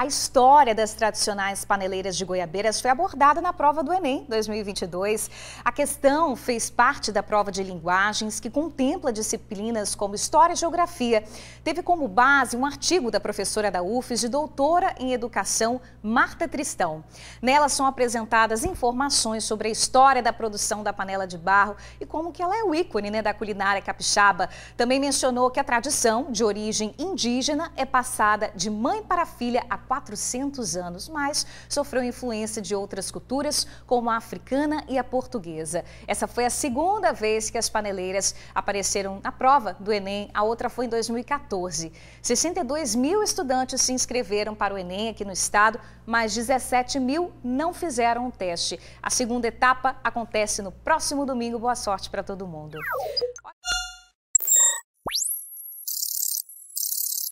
A história das tradicionais paneleiras de goiabeiras foi abordada na prova do Enem 2022. A questão fez parte da prova de linguagens, que contempla disciplinas como História e Geografia. Teve como base um artigo da professora da UFES, e doutora em Educação, Marta Tristão. Nela são apresentadas informações sobre a história da produção da panela de barro e como que ela é o ícone né, da culinária capixaba. Também mencionou que a tradição, de origem indígena, é passada de mãe para filha a 400 anos, mas sofreu influência de outras culturas, como a africana e a portuguesa. Essa foi a segunda vez que as paneleiras apareceram na prova do Enem, a outra foi em 2014. 62 mil estudantes se inscreveram para o Enem aqui no estado, mas 17 mil não fizeram o teste. A segunda etapa acontece no próximo domingo. Boa sorte para todo mundo.